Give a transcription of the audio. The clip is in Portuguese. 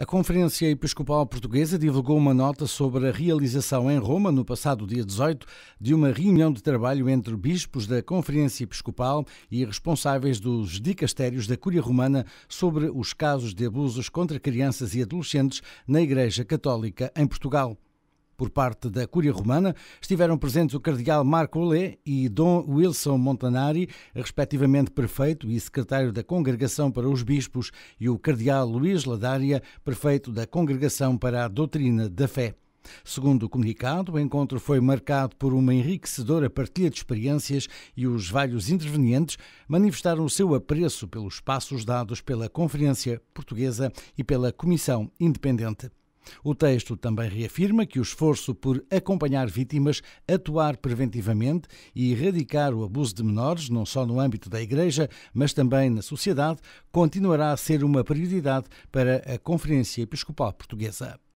A Conferência Episcopal Portuguesa divulgou uma nota sobre a realização em Roma, no passado dia 18, de uma reunião de trabalho entre bispos da Conferência Episcopal e responsáveis dos dicastérios da Cúria Romana sobre os casos de abusos contra crianças e adolescentes na Igreja Católica em Portugal por parte da Cúria Romana. Estiveram presentes o Cardeal Marco Olé e Dom Wilson Montanari, respectivamente prefeito e secretário da Congregação para os Bispos, e o Cardeal Luís Ladária, prefeito da Congregação para a Doutrina da Fé. Segundo o comunicado, o encontro foi marcado por uma enriquecedora partilha de experiências e os vários intervenientes manifestaram o seu apreço pelos passos dados pela Conferência Portuguesa e pela Comissão Independente. O texto também reafirma que o esforço por acompanhar vítimas, atuar preventivamente e erradicar o abuso de menores, não só no âmbito da Igreja, mas também na sociedade, continuará a ser uma prioridade para a Conferência Episcopal Portuguesa.